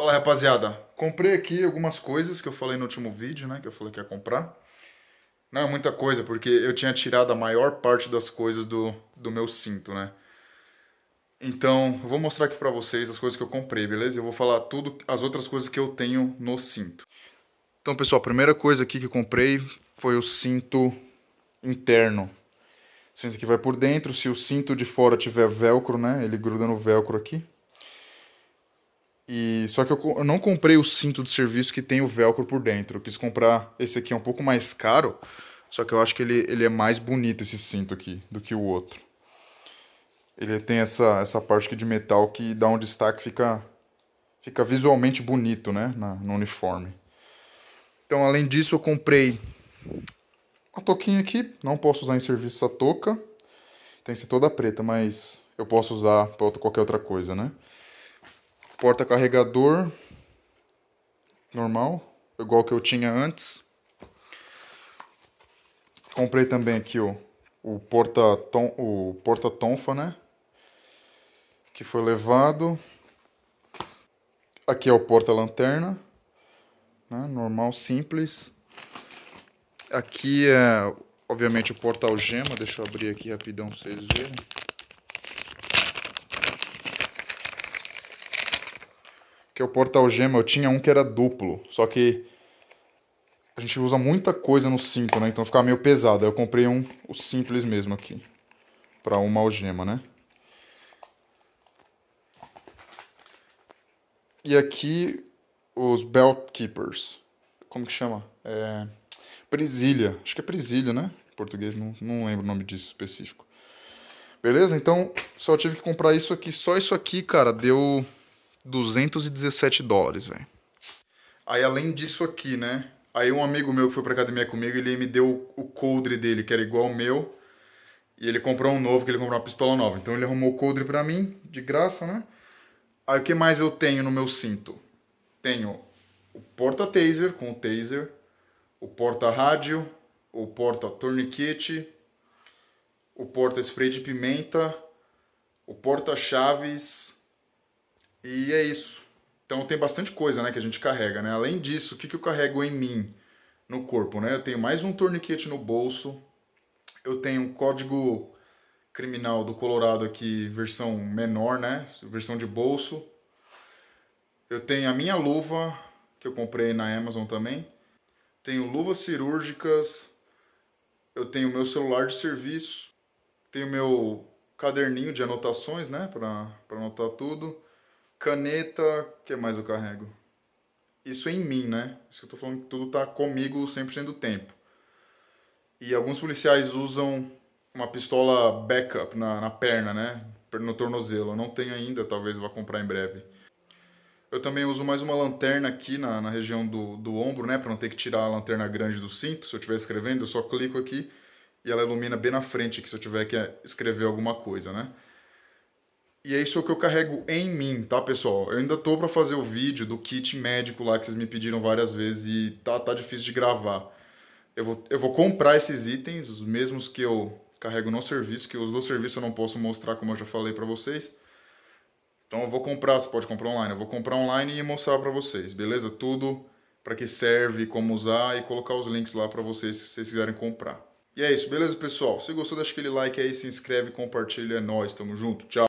Fala rapaziada, comprei aqui algumas coisas que eu falei no último vídeo, né? Que eu falei que ia comprar. Não é muita coisa, porque eu tinha tirado a maior parte das coisas do, do meu cinto, né? Então, eu vou mostrar aqui pra vocês as coisas que eu comprei, beleza? Eu vou falar tudo, as outras coisas que eu tenho no cinto. Então, pessoal, a primeira coisa aqui que eu comprei foi o cinto interno. O cinto que vai por dentro, se o cinto de fora tiver velcro, né? Ele gruda no velcro aqui. E só que eu, eu, não comprei o cinto de serviço que tem o velcro por dentro. Eu quis comprar esse aqui é um pouco mais caro, só que eu acho que ele, ele é mais bonito esse cinto aqui do que o outro. Ele tem essa essa parte aqui de metal que dá um destaque, fica fica visualmente bonito, né, Na, no uniforme. Então, além disso, eu comprei a toquinha aqui, não posso usar em serviço essa touca. Tem que ser toda preta, mas eu posso usar para qualquer outra coisa, né? porta carregador normal, igual que eu tinha antes. Comprei também aqui o, o porta -tom, o porta tonfa, né? Que foi levado. Aqui é o porta lanterna, né? normal, simples. Aqui é, obviamente, o porta algema. Deixa eu abrir aqui rapidão para vocês verem. que é o portal gema eu tinha um que era duplo, só que a gente usa muita coisa no 5, né? Então ficava meio pesado. Aí eu comprei um o simples mesmo aqui, para uma algema, né? E aqui os belt keepers. Como que chama? É... Presilha. Acho que é presilha, né? Em português não, não lembro o nome disso específico. Beleza? Então, só tive que comprar isso aqui. Só isso aqui, cara, deu 217 dólares, velho. Aí além disso aqui, né? Aí um amigo meu que foi pra academia comigo, ele me deu o coldre dele, que era igual ao meu. E ele comprou um novo, que ele comprou uma pistola nova. Então ele arrumou o coldre pra mim, de graça, né? Aí o que mais eu tenho no meu cinto? Tenho o porta-taser com o taser, o porta-rádio, o porta-torniquete, o porta-spray de pimenta, o porta-chaves, e é isso. Então tem bastante coisa né, que a gente carrega. Né? Além disso, o que, que eu carrego em mim, no corpo? Né? Eu tenho mais um torniquete no bolso, eu tenho um código criminal do Colorado aqui, versão menor, né? versão de bolso. Eu tenho a minha luva, que eu comprei na Amazon também. Tenho luvas cirúrgicas, eu tenho meu celular de serviço, tenho meu caderninho de anotações, né, para anotar tudo Caneta, que mais eu carrego? Isso é em mim, né? Isso que eu tô falando que tudo tá comigo 100% do tempo. E alguns policiais usam uma pistola backup na, na perna, né? No tornozelo. Eu não tenho ainda, talvez vá comprar em breve. Eu também uso mais uma lanterna aqui na, na região do, do ombro, né? Para não ter que tirar a lanterna grande do cinto. Se eu estiver escrevendo, eu só clico aqui e ela ilumina bem na frente aqui, se eu tiver que escrever alguma coisa, né? E é isso que eu carrego em mim, tá, pessoal? Eu ainda tô para fazer o vídeo do kit médico lá que vocês me pediram várias vezes e tá, tá difícil de gravar. Eu vou, eu vou comprar esses itens, os mesmos que eu carrego no serviço, que os do serviço eu não posso mostrar, como eu já falei para vocês. Então eu vou comprar, você pode comprar online, eu vou comprar online e mostrar para vocês, beleza? Tudo para que serve, como usar e colocar os links lá para vocês se vocês quiserem comprar. E é isso, beleza, pessoal? Se gostou, deixa aquele like aí, se inscreve, compartilha, é nóis, tamo junto, tchau!